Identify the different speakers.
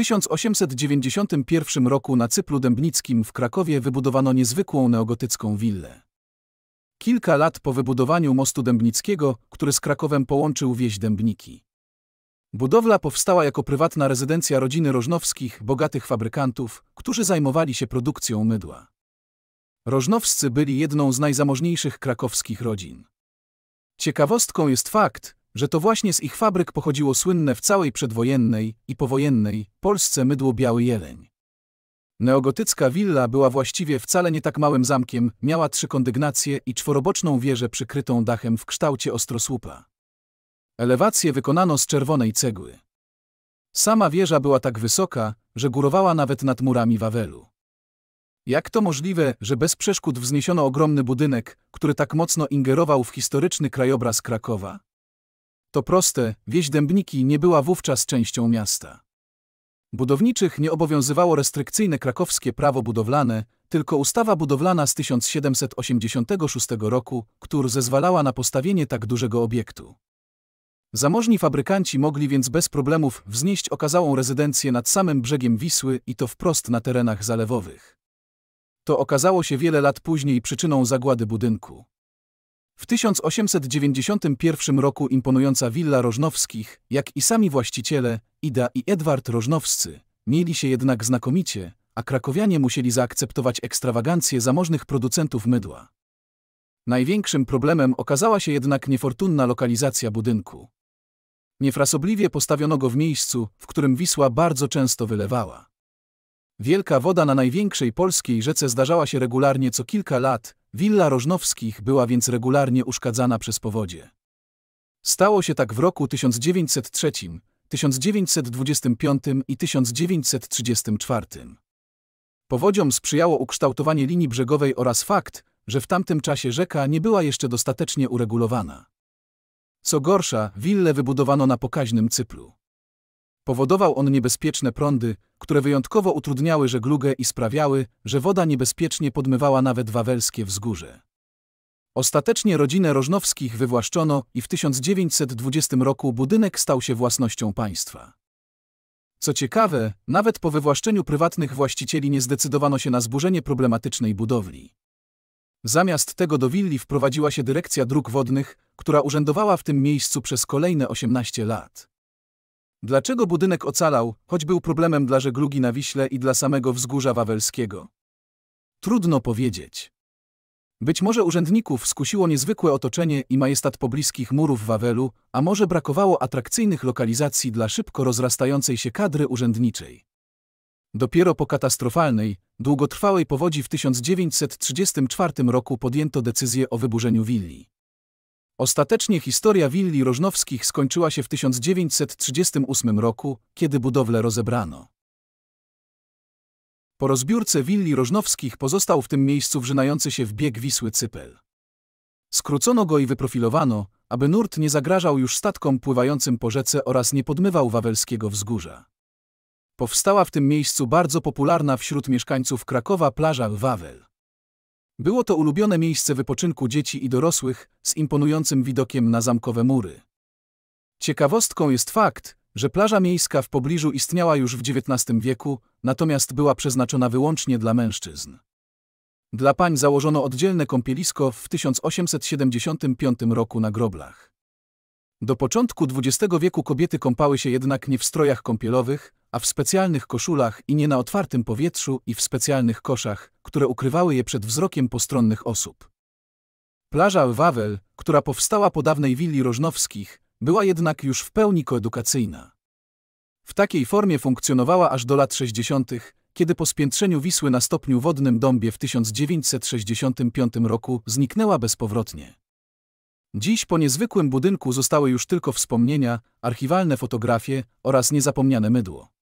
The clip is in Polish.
Speaker 1: 1891 roku na Cyplu Dębnickim w Krakowie wybudowano niezwykłą neogotycką willę. Kilka lat po wybudowaniu mostu dębnickiego, który z Krakowem połączył wieś Dębniki. Budowla powstała jako prywatna rezydencja rodziny rożnowskich, bogatych fabrykantów, którzy zajmowali się produkcją mydła. Rożnowscy byli jedną z najzamożniejszych krakowskich rodzin. Ciekawostką jest fakt, że to właśnie z ich fabryk pochodziło słynne w całej przedwojennej i powojennej Polsce mydło Biały Jeleń. Neogotycka willa była właściwie wcale nie tak małym zamkiem, miała trzy kondygnacje i czworoboczną wieżę przykrytą dachem w kształcie ostrosłupa. Elewację wykonano z czerwonej cegły. Sama wieża była tak wysoka, że górowała nawet nad murami Wawelu. Jak to możliwe, że bez przeszkód wzniesiono ogromny budynek, który tak mocno ingerował w historyczny krajobraz Krakowa? To proste, wieś Dębniki nie była wówczas częścią miasta. Budowniczych nie obowiązywało restrykcyjne krakowskie prawo budowlane, tylko ustawa budowlana z 1786 roku, która zezwalała na postawienie tak dużego obiektu. Zamożni fabrykanci mogli więc bez problemów wznieść okazałą rezydencję nad samym brzegiem Wisły i to wprost na terenach zalewowych. To okazało się wiele lat później przyczyną zagłady budynku. W 1891 roku imponująca willa Rożnowskich, jak i sami właściciele, Ida i Edward Rożnowscy, mieli się jednak znakomicie, a krakowianie musieli zaakceptować ekstrawagancję zamożnych producentów mydła. Największym problemem okazała się jednak niefortunna lokalizacja budynku. Niefrasobliwie postawiono go w miejscu, w którym Wisła bardzo często wylewała. Wielka woda na największej polskiej rzece zdarzała się regularnie co kilka lat, Willa Rożnowskich była więc regularnie uszkadzana przez powodzie. Stało się tak w roku 1903, 1925 i 1934. Powodziom sprzyjało ukształtowanie linii brzegowej oraz fakt, że w tamtym czasie rzeka nie była jeszcze dostatecznie uregulowana. Co gorsza, willę wybudowano na pokaźnym cyplu. Powodował on niebezpieczne prądy, które wyjątkowo utrudniały żeglugę i sprawiały, że woda niebezpiecznie podmywała nawet wawelskie wzgórze. Ostatecznie rodzinę Rożnowskich wywłaszczono i w 1920 roku budynek stał się własnością państwa. Co ciekawe, nawet po wywłaszczeniu prywatnych właścicieli nie zdecydowano się na zburzenie problematycznej budowli. Zamiast tego do willi wprowadziła się dyrekcja dróg wodnych, która urzędowała w tym miejscu przez kolejne 18 lat. Dlaczego budynek ocalał, choć był problemem dla żeglugi na Wiśle i dla samego wzgórza wawelskiego? Trudno powiedzieć. Być może urzędników skusiło niezwykłe otoczenie i majestat pobliskich murów Wawelu, a może brakowało atrakcyjnych lokalizacji dla szybko rozrastającej się kadry urzędniczej. Dopiero po katastrofalnej, długotrwałej powodzi w 1934 roku podjęto decyzję o wyburzeniu willi. Ostatecznie historia willi Rożnowskich skończyła się w 1938 roku, kiedy budowlę rozebrano. Po rozbiórce willi Rożnowskich pozostał w tym miejscu wrzynający się w bieg Wisły Cypel. Skrócono go i wyprofilowano, aby nurt nie zagrażał już statkom pływającym po rzece oraz nie podmywał Wawelskiego wzgórza. Powstała w tym miejscu bardzo popularna wśród mieszkańców Krakowa plaża Wawel. Było to ulubione miejsce wypoczynku dzieci i dorosłych, z imponującym widokiem na zamkowe mury. Ciekawostką jest fakt, że plaża miejska w pobliżu istniała już w XIX wieku, natomiast była przeznaczona wyłącznie dla mężczyzn. Dla pań założono oddzielne kąpielisko w 1875 roku na Groblach. Do początku XX wieku kobiety kąpały się jednak nie w strojach kąpielowych, a w specjalnych koszulach i nie na otwartym powietrzu i w specjalnych koszach, które ukrywały je przed wzrokiem postronnych osób. Plaża Wawel, która powstała po dawnej willi Rożnowskich, była jednak już w pełni koedukacyjna. W takiej formie funkcjonowała aż do lat 60., kiedy po spiętrzeniu Wisły na stopniu wodnym Dąbie w 1965 roku zniknęła bezpowrotnie. Dziś po niezwykłym budynku zostały już tylko wspomnienia, archiwalne fotografie oraz niezapomniane mydło.